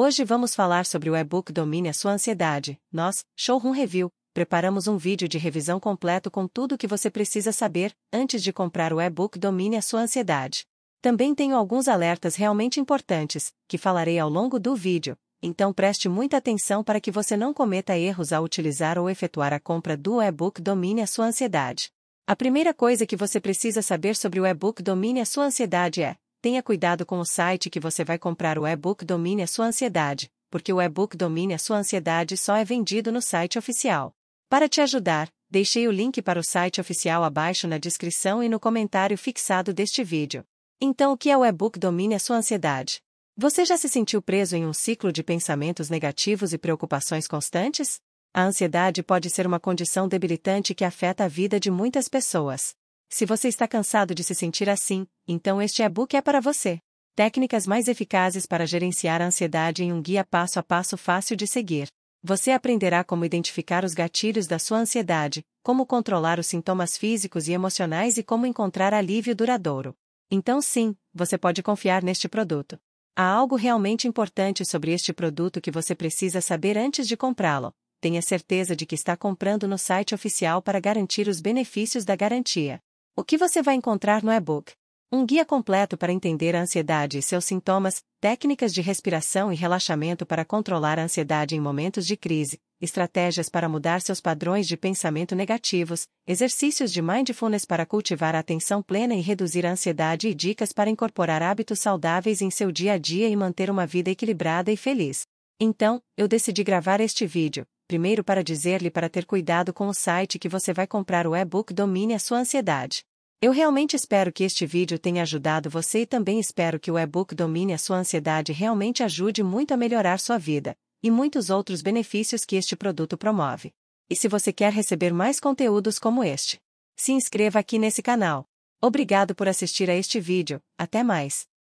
Hoje vamos falar sobre o e-book Domine a Sua Ansiedade. Nós, Showroom Review, preparamos um vídeo de revisão completo com tudo o que você precisa saber antes de comprar o e-book Domine a Sua Ansiedade. Também tenho alguns alertas realmente importantes, que falarei ao longo do vídeo, então preste muita atenção para que você não cometa erros ao utilizar ou efetuar a compra do e-book Domine a Sua Ansiedade. A primeira coisa que você precisa saber sobre o e-book Domine a Sua Ansiedade é Tenha cuidado com o site que você vai comprar o e-book Domine a sua ansiedade, porque o e-book Domine a sua ansiedade só é vendido no site oficial. Para te ajudar, deixei o link para o site oficial abaixo na descrição e no comentário fixado deste vídeo. Então, o que é o e-book Domine a sua ansiedade? Você já se sentiu preso em um ciclo de pensamentos negativos e preocupações constantes? A ansiedade pode ser uma condição debilitante que afeta a vida de muitas pessoas. Se você está cansado de se sentir assim, então este e-book é para você. Técnicas mais eficazes para gerenciar a ansiedade em um guia passo a passo fácil de seguir. Você aprenderá como identificar os gatilhos da sua ansiedade, como controlar os sintomas físicos e emocionais e como encontrar alívio duradouro. Então, sim, você pode confiar neste produto. Há algo realmente importante sobre este produto que você precisa saber antes de comprá-lo. Tenha certeza de que está comprando no site oficial para garantir os benefícios da garantia. O que você vai encontrar no e-book? Um guia completo para entender a ansiedade e seus sintomas, técnicas de respiração e relaxamento para controlar a ansiedade em momentos de crise, estratégias para mudar seus padrões de pensamento negativos, exercícios de mindfulness para cultivar a atenção plena e reduzir a ansiedade e dicas para incorporar hábitos saudáveis em seu dia a dia e manter uma vida equilibrada e feliz. Então, eu decidi gravar este vídeo, primeiro para dizer-lhe para ter cuidado com o site que você vai comprar o e-book Domine a sua ansiedade. Eu realmente espero que este vídeo tenha ajudado você e também espero que o e-book Domine a Sua Ansiedade realmente ajude muito a melhorar sua vida, e muitos outros benefícios que este produto promove. E se você quer receber mais conteúdos como este, se inscreva aqui nesse canal. Obrigado por assistir a este vídeo, até mais!